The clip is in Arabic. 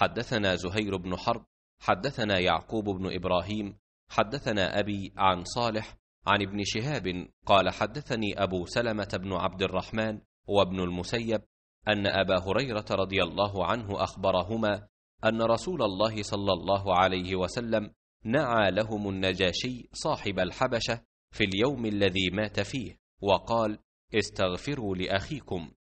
حدثنا زهير بن حرب حدثنا يعقوب بن ابراهيم حدثنا ابي عن صالح عن ابن شهاب قال حدثني ابو سلمه بن عبد الرحمن وابن المسيب ان ابا هريره رضي الله عنه اخبرهما ان رسول الله صلى الله عليه وسلم نعى لهم النجاشي صاحب الحبشه في اليوم الذي مات فيه وقال استغفروا لاخيكم